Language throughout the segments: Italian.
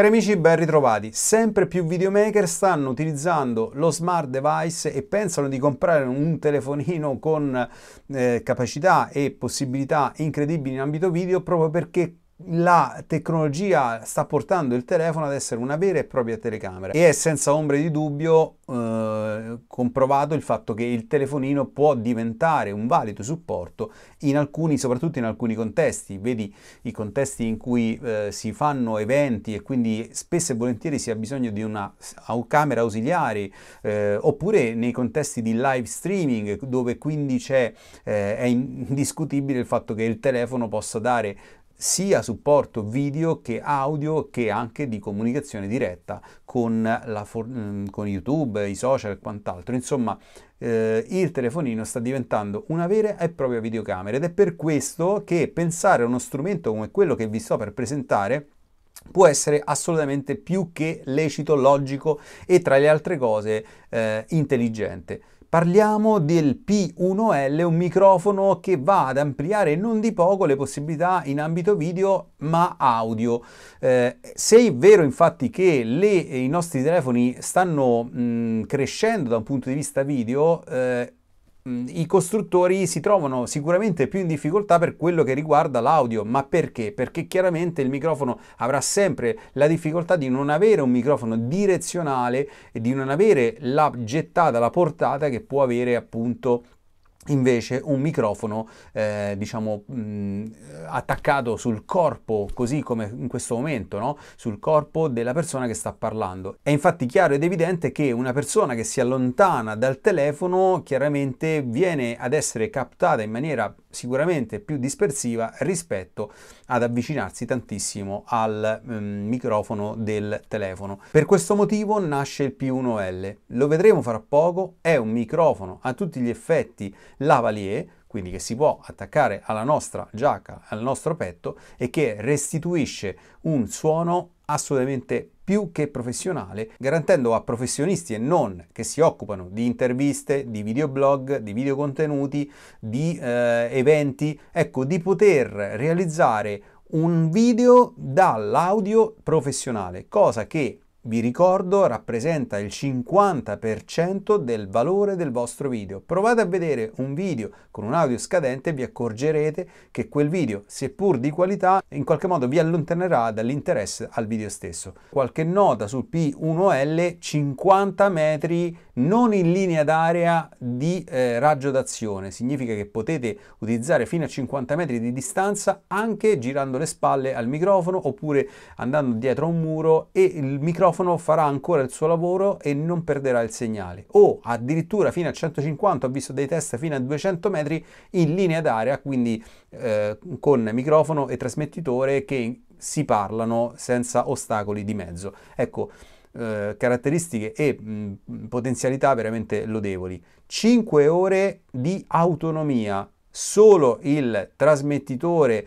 Cari amici, ben ritrovati. Sempre più videomaker stanno utilizzando lo smart device e pensano di comprare un telefonino con eh, capacità e possibilità incredibili in ambito video proprio perché la tecnologia sta portando il telefono ad essere una vera e propria telecamera e è senza ombre di dubbio eh, comprovato il fatto che il telefonino può diventare un valido supporto in alcuni, soprattutto in alcuni contesti, vedi i contesti in cui eh, si fanno eventi e quindi spesso e volentieri si ha bisogno di una camera ausiliare eh, oppure nei contesti di live streaming dove quindi eh, è indiscutibile il fatto che il telefono possa dare sia supporto video che audio che anche di comunicazione diretta con, for- mm, con YouTube, i social e quant'altro. Insomma, eh, il telefonino sta diventando una vera e propria videocamera ed è per questo che pensare a uno strumento come quello che vi sto per presentare può essere assolutamente più che lecito, logico e tra le altre cose eh, intelligente. Parliamo del P1L, un microfono che va ad ampliare non di poco le possibilità in ambito video ma audio. Eh, se è vero infatti che le, i nostri telefoni stanno mh, crescendo da un punto di vista video, eh, i costruttori si trovano sicuramente più in difficoltà per quello che riguarda l'audio, ma perché? Perché chiaramente il microfono avrà sempre la difficoltà di non avere un microfono direzionale e di non avere la gettata, la portata che può avere appunto invece un microfono eh, diciamo mh, mm, attaccato sul corpo così come in questo momento no? sul corpo della persona che sta parlando è infatti chiaro ed evidente che una persona che si allontana dal telefono chiaramente viene ad essere captata in maniera sicuramente più dispersiva rispetto ad avvicinarsi tantissimo al mh, mm, microfono del telefono per questo motivo nasce il P1L lo vedremo fra poco è un microfono a tutti gli effetti lavalier, quindi che si può attaccare alla nostra giacca, al nostro petto e che restituisce un suono assolutamente più che professionale, garantendo a professionisti e non che si occupano di interviste, di videoblog, di videocontenuti, di eh, eventi, ecco, di poter realizzare un video dall'audio professionale, cosa che vi ricordo rappresenta il 50% del valore del vostro video. Provate a vedere un video con un audio scadente e vi accorgerete che quel video, seppur di qualità, in qualche modo vi allontanerà dall'interesse al video stesso. Qualche nota sul P1L 50 metri non in linea d'area di eh, raggio d'azione, significa che potete utilizzare fino a 50 metri di distanza anche girando le spalle al microfono oppure andando dietro a un muro e il microfono farà ancora il suo lavoro e non perderà il segnale o addirittura fino a 150, ho visto dei test fino a 200 metri in linea d'area, quindi eh, con microfono e trasmettitore che si parlano senza ostacoli di mezzo. Ecco, eh, caratteristiche e mh, potenzialità veramente lodevoli. 5 ore di autonomia, solo il trasmettitore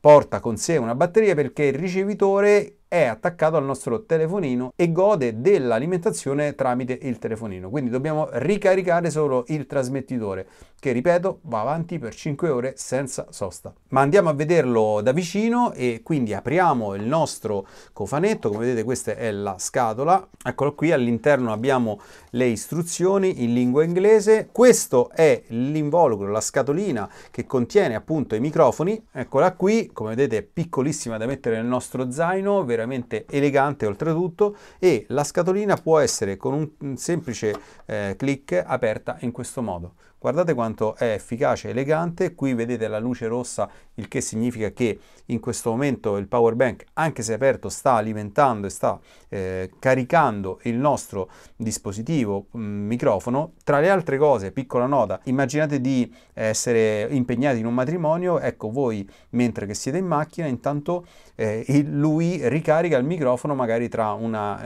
porta con sé una batteria perché il ricevitore è attaccato al nostro telefonino e gode dell'alimentazione tramite il telefonino. Quindi dobbiamo ricaricare solo il trasmettitore che, ripeto, va avanti per 5 ore senza sosta. Ma andiamo a vederlo da vicino e quindi apriamo il nostro cofanetto. Come vedete questa è la scatola. Eccolo qui, all'interno abbiamo le istruzioni in lingua inglese. Questo è l'involucro, la scatolina che contiene appunto i microfoni. Eccola qui, come vedete è piccolissima da mettere nel nostro zaino, veramente veramente elegante oltretutto e la scatolina può essere con un semplice eh, clic aperta in questo modo. Guardate quanto è efficace, elegante, qui vedete la luce rossa, il che significa che in questo momento il power bank, anche se aperto, sta alimentando e sta eh, caricando il nostro dispositivo mh, mm, microfono. Tra le altre cose, piccola nota, immaginate di eh, essere impegnati in un matrimonio, ecco voi mentre che siete in macchina, intanto eh, lui ricarica il microfono magari tra una...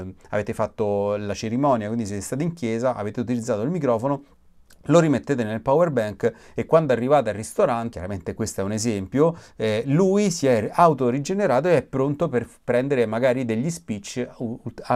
Eh, avete fatto la cerimonia, quindi siete stati in chiesa, avete utilizzato il microfono, lo rimettete nel power bank e quando arrivate al ristorante, chiaramente questo è un esempio, eh, lui si è autorigenerato e è pronto per prendere magari degli speech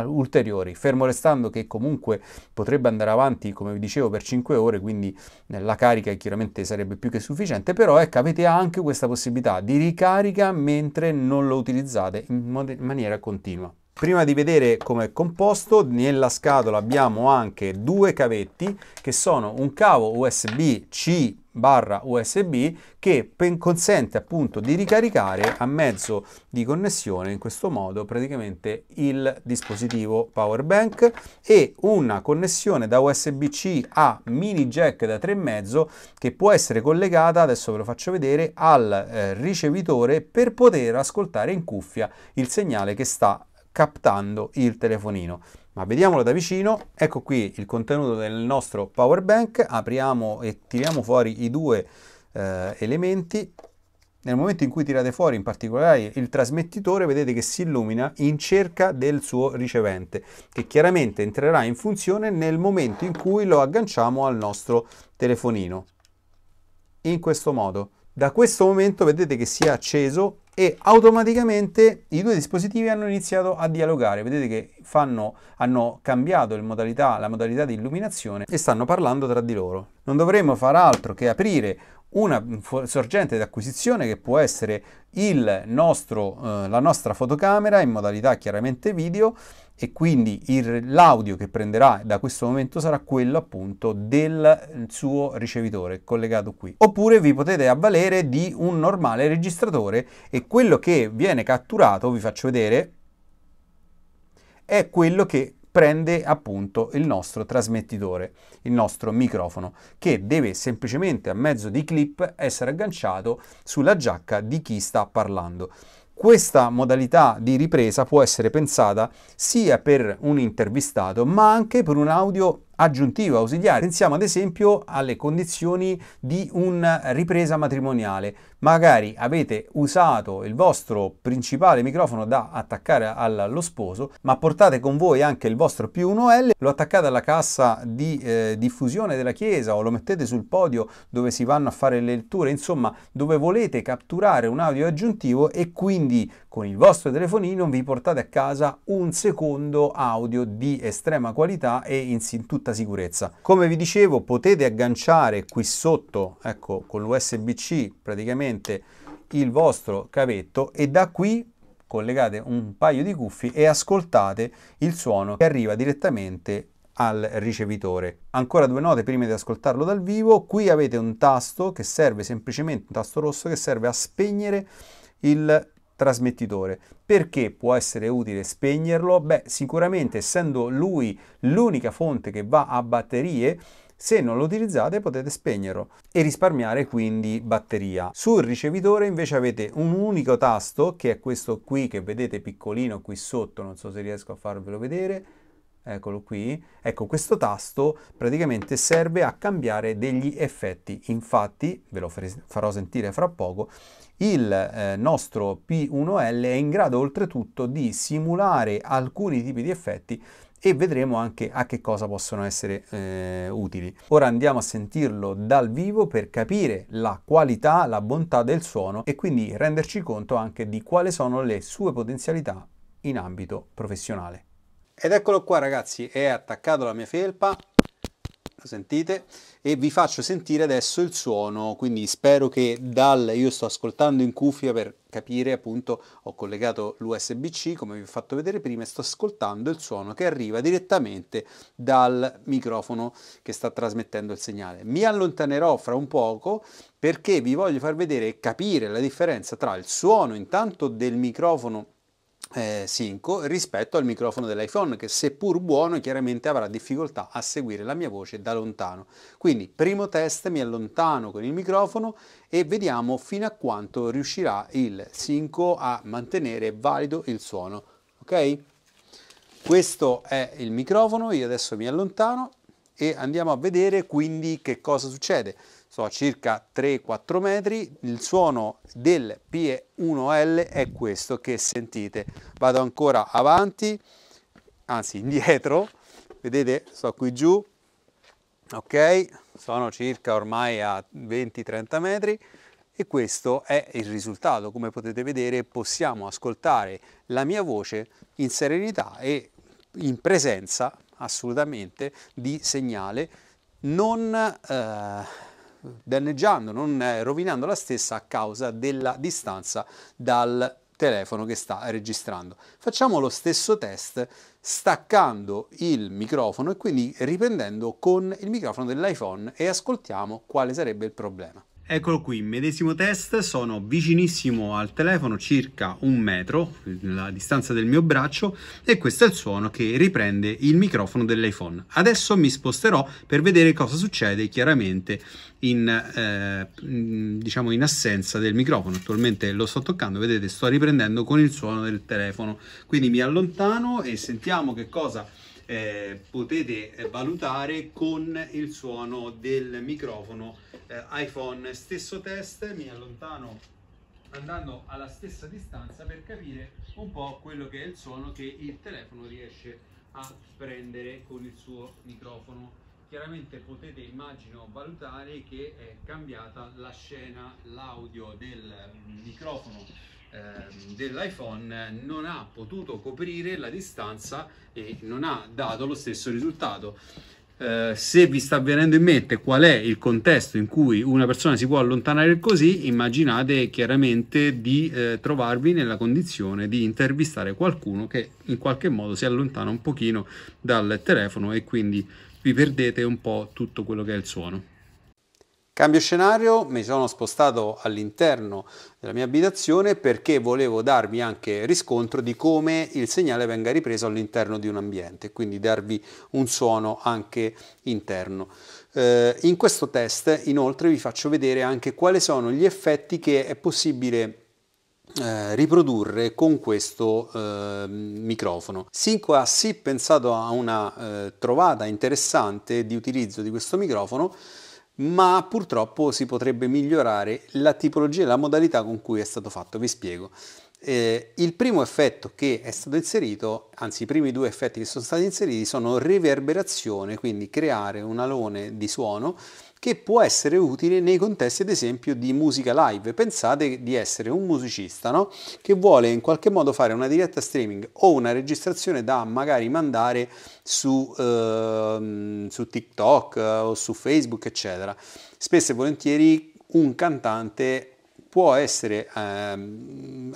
ulteriori, fermo restando che comunque potrebbe andare avanti, come vi dicevo, per 5 ore, quindi eh, la carica chiaramente sarebbe più che sufficiente, però ecco, avete anche questa possibilità di ricarica mentre non lo utilizzate in, in maniera continua. Prima di vedere come è composto, nella scatola abbiamo anche due cavetti che sono un cavo USB-C barra USB che consente appunto di ricaricare a mezzo di connessione in questo modo praticamente il dispositivo power bank e una connessione da USB-C a mini jack da 3,5 che può essere collegata, adesso ve lo faccio vedere, al eh, ricevitore per poter ascoltare in cuffia il segnale che sta captando il telefonino. Ma vediamolo da vicino, ecco qui il contenuto del nostro power bank, apriamo e tiriamo fuori i due eh, elementi. Nel momento in cui tirate fuori in particolare il trasmettitore vedete che si illumina in cerca del suo ricevente che chiaramente entrerà in funzione nel momento in cui lo agganciamo al nostro telefonino. In questo modo. Da questo momento vedete che si è acceso e automaticamente i due dispositivi hanno iniziato a dialogare. Vedete che fanno, hanno cambiato modalità, la modalità di illuminazione e stanno parlando tra di loro. Non dovremmo far altro che aprire una sorgente di acquisizione che può essere nostro, eh, la nostra fotocamera in modalità chiaramente video e quindi il, l'audio che prenderà da questo momento sarà quello appunto del suo ricevitore collegato qui. Oppure vi potete avvalere di un normale registratore e quello che viene catturato, vi faccio vedere, è quello che prende appunto il nostro trasmettitore, il nostro microfono, che deve semplicemente a mezzo di clip essere agganciato sulla giacca di chi sta parlando. Questa modalità di ripresa può essere pensata sia per un intervistato ma anche per un audio aggiuntivo, ausiliaria. Pensiamo ad esempio alle condizioni di una ripresa matrimoniale. Magari avete usato il vostro principale microfono da attaccare allo sposo, ma portate con voi anche il vostro più 1L, lo attaccate alla cassa di eh, diffusione della chiesa o lo mettete sul podio dove si vanno a fare le letture, insomma dove volete catturare un audio aggiuntivo e quindi con il vostro telefonino vi portate a casa un secondo audio di estrema qualità e in tutta sicurezza. Come vi dicevo potete agganciare qui sotto, ecco con l'USB-C praticamente il vostro cavetto e da qui collegate un paio di cuffie e ascoltate il suono che arriva direttamente al ricevitore. Ancora due note prima di ascoltarlo dal vivo, qui avete un tasto che serve semplicemente, un tasto rosso che serve a spegnere il trasmettitore. Perché può essere utile spegnerlo? Beh, sicuramente essendo lui l'unica fonte che va a batterie, se non lo utilizzate potete spegnerlo e risparmiare quindi batteria. Sul ricevitore invece avete un unico tasto che è questo qui che vedete piccolino qui sotto, non so se riesco a farvelo vedere, eccolo qui, ecco questo tasto praticamente serve a cambiare degli effetti, infatti ve lo farò sentire fra poco, il eh, nostro P1L è in grado oltretutto di simulare alcuni tipi di effetti e vedremo anche a che cosa possono essere eh, utili. Ora andiamo a sentirlo dal vivo per capire la qualità, la bontà del suono e quindi renderci conto anche di quali sono le sue potenzialità in ambito professionale. Ed eccolo qua ragazzi, è attaccato la mia felpa, lo sentite? E vi faccio sentire adesso il suono, quindi spero che dal, io sto ascoltando in cuffia per capire appunto, ho collegato l'USB-C come vi ho fatto vedere prima e sto ascoltando il suono che arriva direttamente dal microfono che sta trasmettendo il segnale. Mi allontanerò fra un poco perché vi voglio far vedere e capire la differenza tra il suono intanto del microfono Sinco eh, rispetto al microfono dell'iPhone che seppur buono chiaramente avrà difficoltà a seguire la mia voce da lontano. Quindi primo test mi allontano con il microfono e vediamo fino a quanto riuscirà il Sinco a mantenere valido il suono. Ok? Questo è il microfono, io adesso mi allontano e andiamo a vedere quindi che cosa succede so, a circa 3-4 metri, il suono del PE1L è questo che sentite. Vado ancora avanti, anzi indietro, vedete, sto qui giù, ok, sono circa ormai a 20-30 metri e questo è il risultato. Come potete vedere possiamo ascoltare la mia voce in serenità e in presenza assolutamente di segnale non eh, danneggiando, non eh, rovinando la stessa a causa della distanza dal telefono che sta registrando. Facciamo lo stesso test staccando il microfono e quindi riprendendo con il microfono dell'iPhone e ascoltiamo quale sarebbe il problema. Eccolo qui, medesimo test, sono vicinissimo al telefono, circa un metro, la distanza del mio braccio, e questo è il suono che riprende il microfono dell'iPhone. Adesso mi sposterò per vedere cosa succede chiaramente in, eh, diciamo in assenza del microfono. Attualmente lo sto toccando, vedete, sto riprendendo con il suono del telefono. Quindi mi allontano e sentiamo che cosa... Eh, potete valutare con il suono del microfono eh, iPhone, stesso test, mi allontano andando alla stessa distanza per capire un po' quello che è il suono che il telefono riesce a prendere con il suo microfono. Chiaramente potete immagino valutare che è cambiata la scena, l'audio del microfono eh, dell'iPhone non ha potuto coprire la distanza e non ha dato lo stesso risultato eh, se vi sta venendo in mente qual è il contesto in cui una persona si può allontanare così, immaginate chiaramente di eh, trovarvi nella condizione di intervistare qualcuno che in qualche modo si allontana un pochino dal telefono e quindi vi perdete un po' tutto quello che è il suono. Cambio scenario, mi sono spostato all'interno della mia abitazione perché volevo darvi anche riscontro di come il segnale venga ripreso all'interno di un ambiente, quindi darvi un suono anche interno. Eh, in questo test inoltre vi faccio vedere anche quali sono gli effetti che è possibile eh, riprodurre con questo eh, microfono. Synco ha sì pensato a una eh, trovata interessante di utilizzo di questo microfono ma purtroppo si potrebbe migliorare la tipologia e la modalità con cui è stato fatto. Vi spiego. Eh, il primo effetto che è stato inserito, anzi i primi due effetti che sono stati inseriti sono riverberazione, quindi creare un alone di suono che può essere utile nei contesti ad esempio di musica live. Pensate di essere un musicista no? che vuole in qualche modo fare una diretta streaming o una registrazione da magari mandare su, eh, su TikTok eh, o su Facebook eccetera. Spesso e volentieri un cantante può essere eh,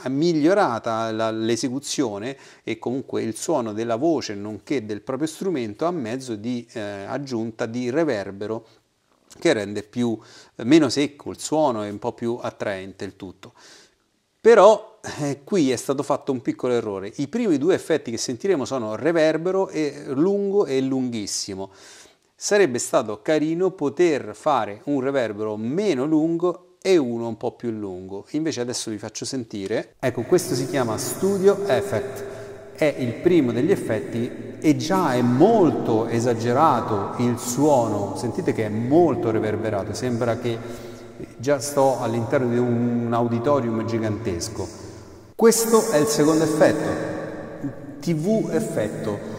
migliorata la, l'esecuzione e comunque il suono della voce nonché del proprio strumento a mezzo di eh, aggiunta di reverbero che rende più, eh, meno secco il suono e un po' più attraente il tutto. Però eh, qui è stato fatto un piccolo errore. I primi due effetti che sentiremo sono reverbero e lungo e lunghissimo. Sarebbe stato carino poter fare un reverbero meno lungo e uno un po' più lungo. Invece adesso vi faccio sentire. Ecco, questo si chiama Studio Effect è il primo degli effetti e già è molto esagerato il suono, sentite che è molto reverberato, sembra che già sto all'interno di un auditorium gigantesco. Questo è il secondo effetto, TV effetto.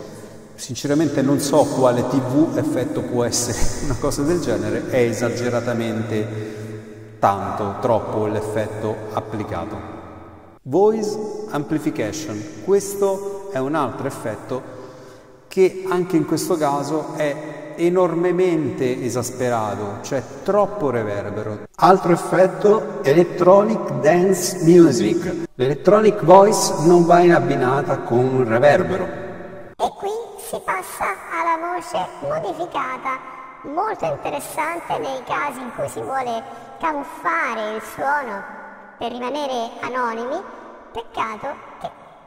Sinceramente non so quale TV effetto può essere una cosa del genere, è esageratamente tanto, troppo l'effetto applicato. Voice amplification. Questo è un altro effetto che anche in questo caso è enormemente esasperato, cioè troppo reverbero. Altro effetto, electronic dance music. L'electronic voice non va in abbinata con un reverbero. E qui si passa alla voce modificata molto interessante nei casi in cui si vuole camuffare il suono per rimanere anonimi Peccato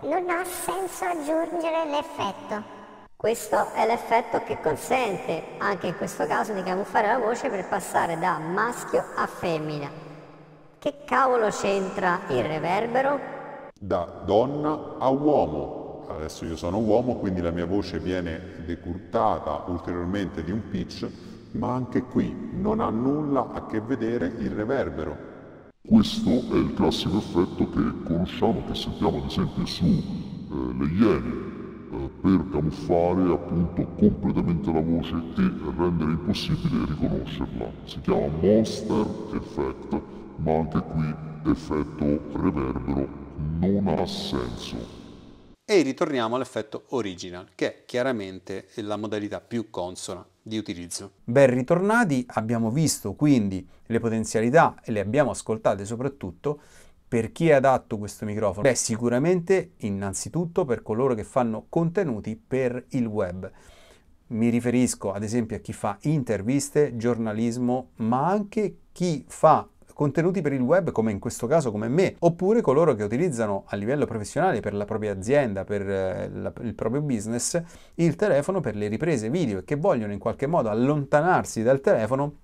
che non ha senso aggiungere l'effetto. Questo è l'effetto che consente, anche in questo caso, di camuffare la voce per passare da maschio a femmina. Che cavolo c'entra il reverbero? Da donna a uomo. Adesso io sono uomo, quindi la mia voce viene decurtata ulteriormente di un pitch, ma anche qui non ha nulla a che vedere il reverbero. Questo è il classico effetto che conosciamo, che sentiamo ad esempio su eh, le iene, eh, per camuffare appunto completamente la voce e rendere impossibile riconoscerla. Si chiama Monster Effect, ma anche qui effetto reverbero non ha senso. E ritorniamo all'effetto original, che è chiaramente la modalità più consona di utilizzo. Ben ritornati, abbiamo visto quindi le potenzialità e le abbiamo ascoltate soprattutto per chi è adatto questo microfono? Beh, sicuramente innanzitutto per coloro che fanno contenuti per il web. Mi riferisco ad esempio a chi fa interviste, giornalismo, ma anche chi fa contenuti per il web come in questo caso come me, oppure coloro che utilizzano a livello professionale per la propria azienda, per eh, la, il proprio business, il telefono per le riprese video e che vogliono in qualche modo allontanarsi dal telefono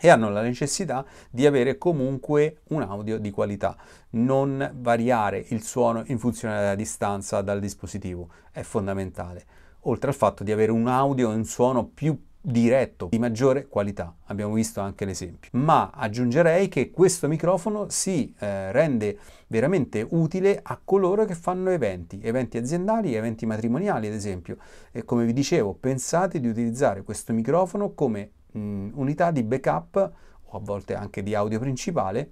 e hanno la necessità di avere comunque un audio di qualità, non variare il suono in funzione della distanza dal dispositivo, è fondamentale oltre al fatto di avere un audio e un suono più diretto, di maggiore qualità. Abbiamo visto anche l'esempio. Ma aggiungerei che questo microfono si eh, rende veramente utile a coloro che fanno eventi, eventi aziendali, eventi matrimoniali ad esempio. E come vi dicevo, pensate di utilizzare questo microfono come mh, mm, unità di backup o a volte anche di audio principale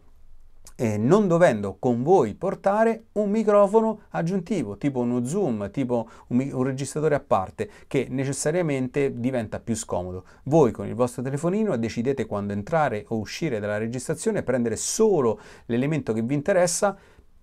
eh, non dovendo con voi portare un microfono aggiuntivo, tipo uno zoom, tipo un, un, registratore a parte, che necessariamente diventa più scomodo. Voi con il vostro telefonino decidete quando entrare o uscire dalla registrazione, prendere solo l'elemento che vi interessa.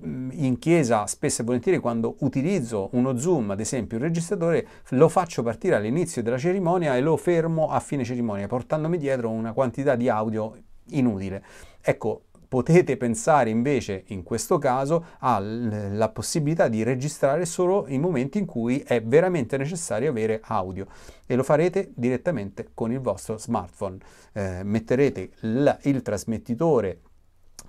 In chiesa spesso e volentieri quando utilizzo uno zoom, ad esempio il registratore, lo faccio partire all'inizio della cerimonia e lo fermo a fine cerimonia, portandomi dietro una quantità di audio inutile. Ecco, potete pensare invece in questo caso alla possibilità di registrare solo i momenti in cui è veramente necessario avere audio e lo farete direttamente con il vostro smartphone. Eh, metterete il, il trasmettitore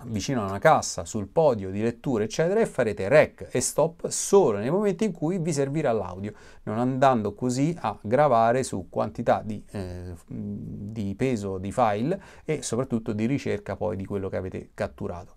vicino a una cassa, sul podio di lettura, eccetera, e farete rec e stop solo nei momenti in cui vi servirà l'audio, non andando così a gravare su quantità di, eh, di peso di file e soprattutto di ricerca poi di quello che avete catturato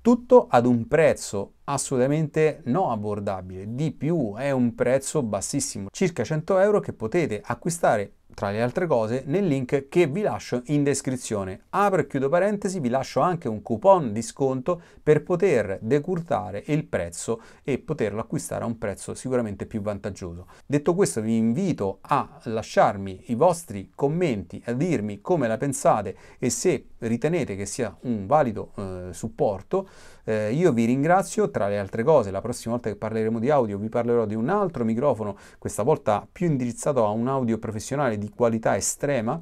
tutto ad un prezzo assolutamente non abbordabile, di più è un prezzo bassissimo, circa 100 euro che potete acquistare tra le altre cose, nel link che vi lascio in descrizione. Apro e chiudo parentesi, vi lascio anche un coupon di sconto per poter decurtare il prezzo e poterlo acquistare a un prezzo sicuramente più vantaggioso. Detto questo, vi invito a lasciarmi i vostri commenti, a dirmi come la pensate e se ritenete che sia un valido eh, supporto eh, io vi ringrazio, tra le altre cose, la prossima volta che parleremo di audio vi parlerò di un altro microfono, questa volta più indirizzato a un audio professionale di qualità estrema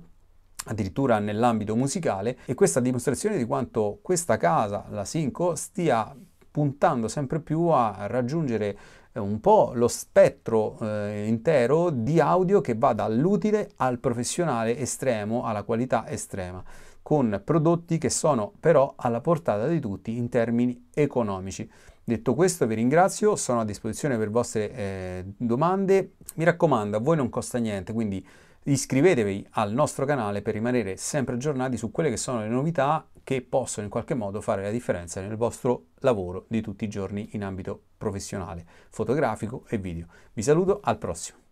addirittura nell'ambito musicale e questa dimostrazione di quanto questa casa, la Sinco, stia puntando sempre più a raggiungere eh, un po' lo spettro eh, intero di audio che va dall'utile al professionale estremo, alla qualità estrema con prodotti che sono però alla portata di tutti in termini economici. Detto questo vi ringrazio, sono a disposizione per vostre eh, domande. Mi raccomando, a voi non costa niente, quindi iscrivetevi al nostro canale per rimanere sempre aggiornati su quelle che sono le novità che possono in qualche modo fare la differenza nel vostro lavoro di tutti i giorni in ambito professionale, fotografico e video. Vi saluto, al prossimo.